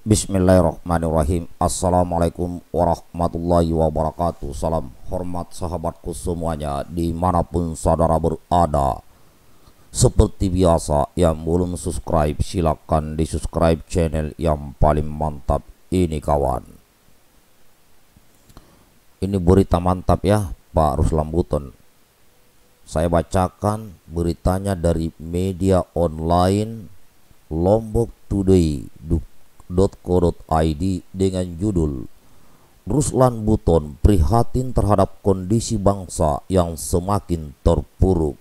Bismillahirrahmanirrahim Assalamualaikum warahmatullahi wabarakatuh Salam hormat sahabatku semuanya Dimanapun saudara berada Seperti biasa Yang belum subscribe Silahkan di subscribe channel yang paling mantap Ini kawan Ini berita mantap ya Pak Ruslan Buton Saya bacakan beritanya dari media online Lombok Today detik.co.id dengan judul Ruslan Buton prihatin terhadap kondisi bangsa yang semakin terpuruk.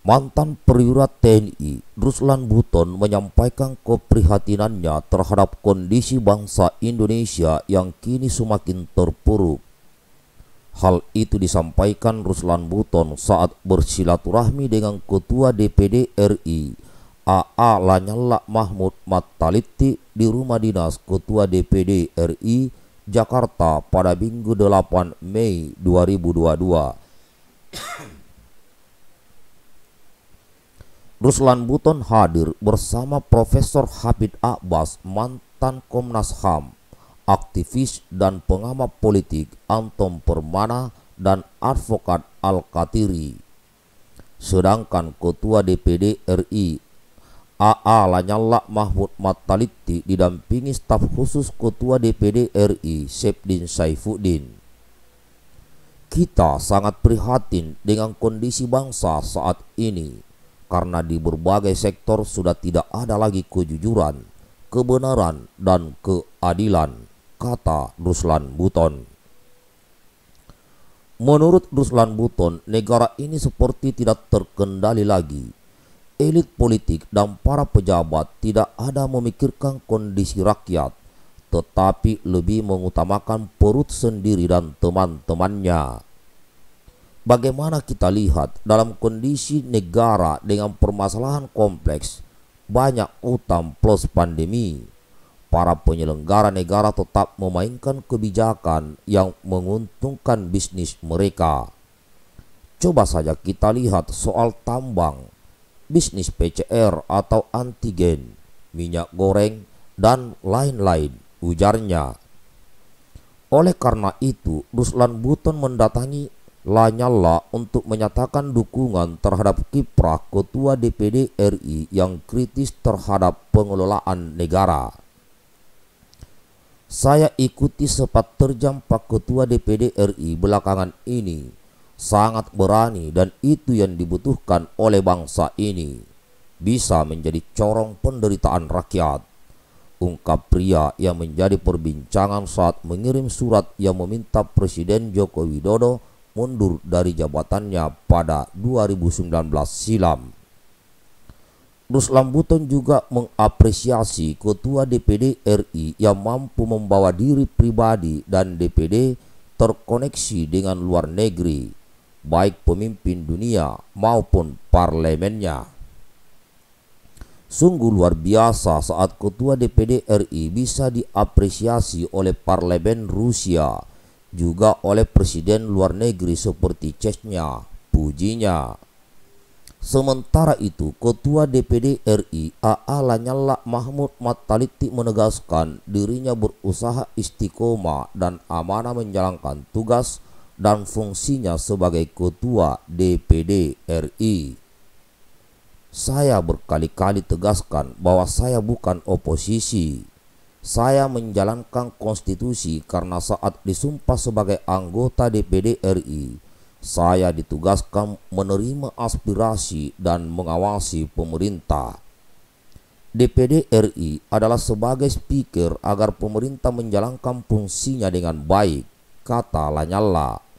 Mantan perwira TNI Ruslan Buton menyampaikan keprihatinannya terhadap kondisi bangsa Indonesia yang kini semakin terpuruk. Hal itu disampaikan Ruslan Buton saat bersilaturahmi dengan Ketua DPD RI AA Lanyala Mahmud Mataliti di rumah dinas Ketua DPD RI Jakarta pada Minggu 8 Mei 2022. Ruslan Buton hadir bersama Profesor Habib Abbas, mantan Komnas HAM, aktivis dan pengamat politik Anton Permana dan advokat Al-Katiri. Sedangkan Ketua DPD RI AA Lanyala Mahmud Mataliti didampingi staf khusus Ketua DPD RI Sepdin Saifuddin. Kita sangat prihatin dengan kondisi bangsa saat ini karena di berbagai sektor sudah tidak ada lagi kejujuran, kebenaran, dan keadilan, kata Ruslan Buton. Menurut Ruslan Buton, negara ini seperti tidak terkendali lagi elit politik dan para pejabat tidak ada memikirkan kondisi rakyat, tetapi lebih mengutamakan perut sendiri dan teman-temannya. Bagaimana kita lihat dalam kondisi negara dengan permasalahan kompleks, banyak utang plus pandemi, para penyelenggara negara tetap memainkan kebijakan yang menguntungkan bisnis mereka. Coba saja kita lihat soal tambang bisnis PCR atau antigen, minyak goreng, dan lain-lain, ujarnya. Oleh karena itu, Ruslan Buton mendatangi Lanyala untuk menyatakan dukungan terhadap kiprah Ketua DPD RI yang kritis terhadap pengelolaan negara. Saya ikuti sepat terjam Pak Ketua DPD RI belakangan ini sangat berani dan itu yang dibutuhkan oleh bangsa ini bisa menjadi corong penderitaan rakyat ungkap pria yang menjadi perbincangan saat mengirim surat yang meminta Presiden Joko Widodo mundur dari jabatannya pada 2019 silam. Ruslan Buton juga mengapresiasi Ketua DPD RI yang mampu membawa diri pribadi dan DPD terkoneksi dengan luar negeri baik pemimpin dunia maupun parlemennya. Sungguh luar biasa saat ketua DPD RI bisa diapresiasi oleh parlemen Rusia, juga oleh presiden luar negeri seperti Chechnya, pujinya. Sementara itu, Ketua DPD RI AA Lanyala Mahmud Mataliti menegaskan dirinya berusaha istiqomah dan amanah menjalankan tugas dan fungsinya sebagai ketua DPD RI. Saya berkali-kali tegaskan bahwa saya bukan oposisi. Saya menjalankan konstitusi karena saat disumpah sebagai anggota DPD RI, saya ditugaskan menerima aspirasi dan mengawasi pemerintah. DPD RI adalah sebagai speaker agar pemerintah menjalankan fungsinya dengan baik, kata Lanyala.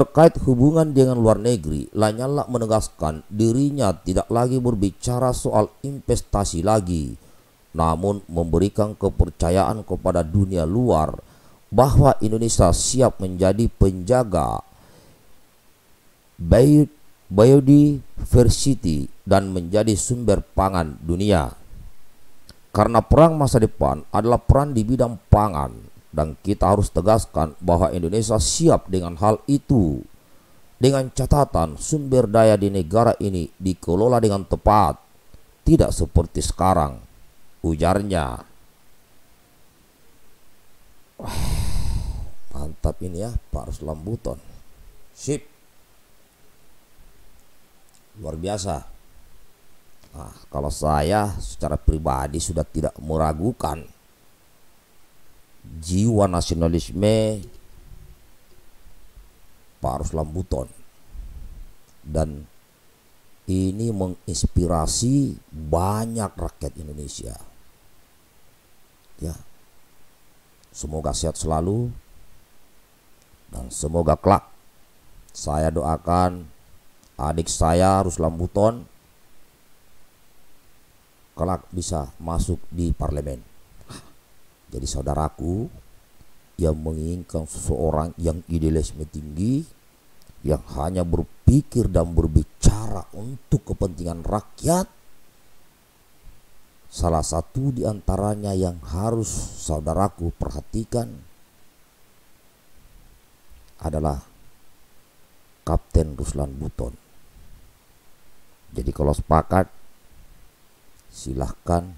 Terkait hubungan dengan luar negeri, Lanyala menegaskan dirinya tidak lagi berbicara soal investasi lagi, namun memberikan kepercayaan kepada dunia luar bahwa Indonesia siap menjadi penjaga biodiversity dan menjadi sumber pangan dunia. Karena perang masa depan adalah perang di bidang pangan, dan kita harus tegaskan bahwa Indonesia siap dengan hal itu. Dengan catatan sumber daya di negara ini dikelola dengan tepat, tidak seperti sekarang, ujarnya. Wah, mantap ini ya Pak Ruslan Buton. Sip. Luar biasa. Nah, kalau saya secara pribadi sudah tidak meragukan jiwa nasionalisme Pak Arus Lambuton dan ini menginspirasi banyak rakyat Indonesia ya semoga sehat selalu dan semoga kelak saya doakan adik saya Ruslan Buton kelak bisa masuk di parlemen jadi saudaraku yang menginginkan seseorang yang idealisme tinggi, yang hanya berpikir dan berbicara untuk kepentingan rakyat, salah satu di antaranya yang harus saudaraku perhatikan adalah Kapten Ruslan Buton. Jadi kalau sepakat silahkan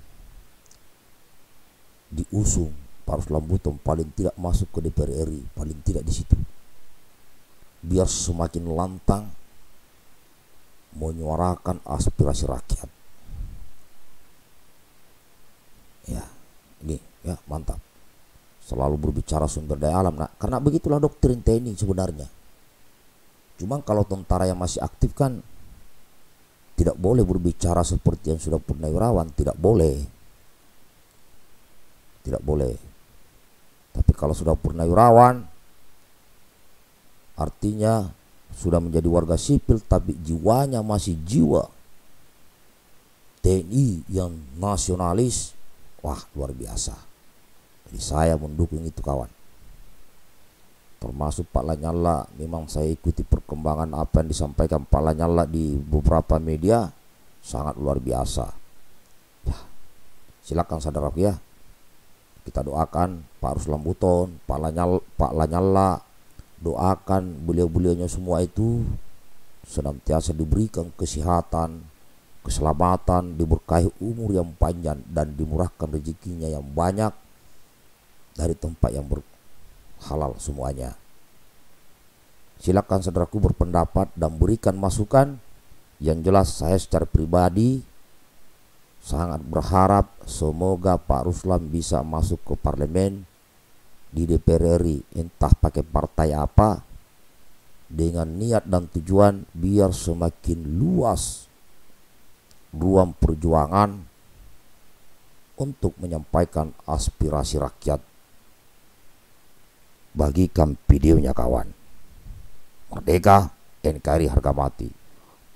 diusung Ruslan Buton paling tidak masuk ke DPR RI, paling tidak di situ. Biar semakin lantang menyuarakan aspirasi rakyat. Ya, ini ya mantap. Selalu berbicara sumber daya alam, nah, karena begitulah doktrin TNI sebenarnya. Cuman kalau tentara yang masih aktif kan tidak boleh berbicara seperti yang sudah pernah purnawirawan, tidak boleh tidak boleh. Tapi kalau sudah purnawirawan artinya sudah menjadi warga sipil tapi jiwanya masih jiwa TNI yang nasionalis, wah luar biasa. Jadi saya mendukung itu kawan. Termasuk Pak Lanyala, memang saya ikuti perkembangan apa yang disampaikan Pak Lanyala di beberapa media, sangat luar biasa. Ya, silakan saudara ya kita doakan Pak Ruslan Buton, Pak Lanyal, Pak Lanyala, doakan beliau-beliaunya semua itu senantiasa diberikan kesehatan, keselamatan, diberkahi umur yang panjang dan dimurahkan rezekinya yang banyak dari tempat yang berhalal semuanya. Silakan saudaraku berpendapat dan berikan masukan yang jelas saya secara pribadi sangat berharap semoga Pak Ruslan bisa masuk ke parlemen di DPR RI entah pakai partai apa dengan niat dan tujuan biar semakin luas ruang perjuangan untuk menyampaikan aspirasi rakyat. Bagikan videonya kawan. Merdeka NKRI harga mati.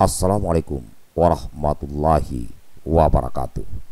Assalamualaikum warahmatullahi wabarakatuh.